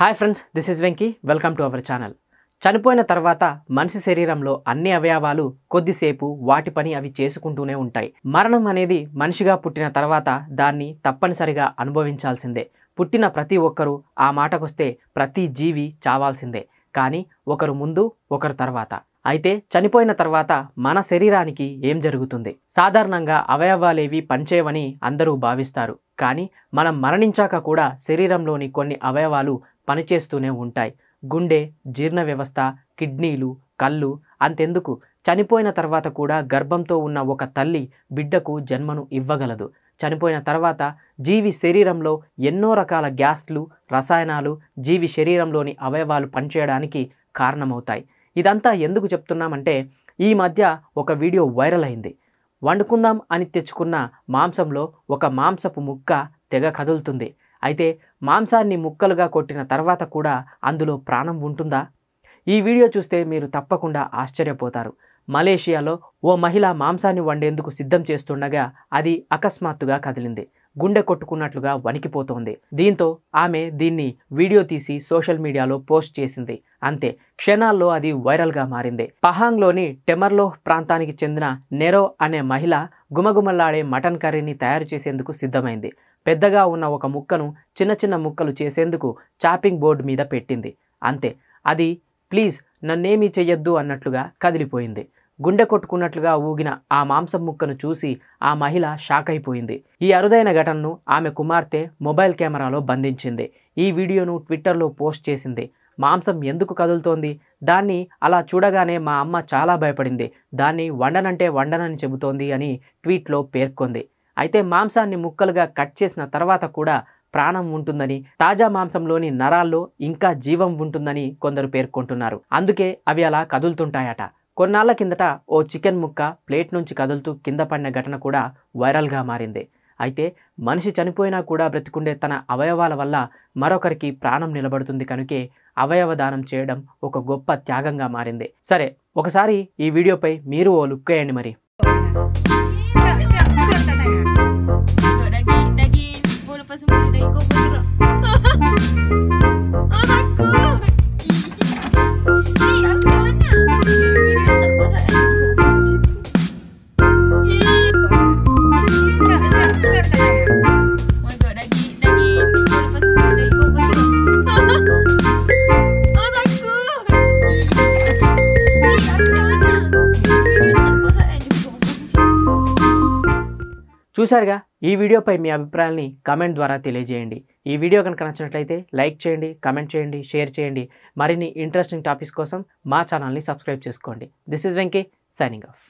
hi friends this is Venky welcome to our channel చనిపోయిన తర్వాత మనిషి శరీరంలో అన్ని అవయవాలు కొద్దిసేపు వాటి పని అవి చేసుకుంటూనే ఉంటాయి మరణం అనేది మనిషిగా పుట్టిన తర్వాత దాన్ని తప్పనిసరిగా అనుభవించాల్సిందే పుట్టిన ప్రతి ఒక్కరూ ఆ మాటకొస్తే ప్రతి జీవి చావాల్సిందే కానీ ఒకరు ముందు ఒకరు తర్వాత అయితే చనిపోయిన తర్వాత మన శరీరానికి ఏం జరుగుతుంది సాధారణంగా అవయవాలేవి పనిచేయవని అందరూ భావిస్తారు కానీ మనం మరణించాక కూడా శరీరంలోని కొన్ని అవయవాలు పనిచేస్తూనే ఉంటాయి గుండె జీర్ణ వ్యవస్థ కిడ్నీలు కళ్ళు అంతెందుకు చనిపోయిన తర్వాత కూడా గర్భంతో ఉన్న ఒక తల్లి బిడ్డకు జన్మను ఇవ్వగలదు చనిపోయిన తర్వాత జీవి శరీరంలో ఎన్నో రకాల గ్యాస్లు రసాయనాలు జీవి శరీరంలోని అవయవాలు పనిచేయడానికి కారణమవుతాయి ఇదంతా ఎందుకు చెప్తున్నామంటే ఈ మధ్య ఒక వీడియో వైరల్ అయింది వండుకుందాం అని తెచ్చుకున్న మాంసంలో ఒక మాంసపు ముక్క తెగ కదులుతుంది అయితే మాంసాన్ని ముక్కలుగా కొట్టిన తర్వాత కూడా అందులో ప్రాణం ఉంటుందా ఈ వీడియో చూస్తే మీరు తప్పకుండా ఆశ్చర్యపోతారు మలేషియాలో ఓ మహిళ మాంసాన్ని వండేందుకు సిద్ధం చేస్తుండగా అది అకస్మాత్తుగా కదిలింది గుండె కొట్టుకున్నట్లుగా వణికిపోతోంది దీంతో ఆమె దీన్ని వీడియో తీసి సోషల్ మీడియాలో పోస్ట్ చేసింది అంతే క్షణాల్లో అది వైరల్గా మారింది పహాంగ్లోని టెమర్లోహ్ ప్రాంతానికి చెందిన నెరో అనే మహిళ గుమగుమలాడే మటన్ కర్రీని తయారు చేసేందుకు సిద్ధమైంది పెద్దగా ఉన్న ఒక ముక్కను చిన్న చిన్న ముక్కలు చేసేందుకు చాపింగ్ బోర్డు మీద పెట్టింది అంతే అది ప్లీజ్ నన్నేమీ చెయ్యొద్దు అన్నట్లుగా కదిలిపోయింది గుండె కొట్టుకున్నట్లుగా ఊగిన ఆ మాంసం ముక్కను చూసి ఆ మహిళ షాక్ అయిపోయింది ఈ అరుదైన ఘటనను ఆమె కుమార్తె మొబైల్ కెమెరాలో బంధించింది ఈ వీడియోను ట్విట్టర్లో పోస్ట్ చేసింది మాంసం ఎందుకు కదులుతోంది దాన్ని అలా చూడగానే మా అమ్మ చాలా భయపడింది దాన్ని వండనంటే వండనని చెబుతోంది అని ట్వీట్లో పేర్కొంది అయితే మాంసాన్ని ముక్కలుగా కట్ చేసిన తర్వాత కూడా ప్రాణం ఉంటుందని తాజా మాంసంలోని నరాల్లో ఇంకా జీవం ఉంటుందని కొందరు పేర్కొంటున్నారు అందుకే అవి అలా కదులుతుంటాయట కొన్నాళ్ల కిందట ఓ చికెన్ ముక్క ప్లేట్ నుంచి కదులుతూ కింద పడిన ఘటన కూడా వైరల్గా మారింది అయితే మనిషి చనిపోయినా కూడా బ్రతికుండే తన అవయవాల వల్ల మరొకరికి ప్రాణం నిలబడుతుంది కనుకే అవయవ దానం చేయడం ఒక గొప్ప త్యాగంగా మారింది సరే ఒకసారి ఈ వీడియోపై మీరు ఓ లుక్ మరి daging daging bulu pasal daging kau చూశారుగా ఈ వీడియోపై మీ అభిప్రాయాల్ని కామెంట్ ద్వారా తెలియజేయండి ఈ వీడియో కనుక నచ్చినట్లయితే లైక్ చేయండి కామెంట్ చేయండి షేర్ చేయండి మరిన్ని ఇంట్రెస్టింగ్ టాపిక్స్ కోసం మా ఛానల్ని సబ్స్క్రైబ్ చేసుకోండి this is Venky signing of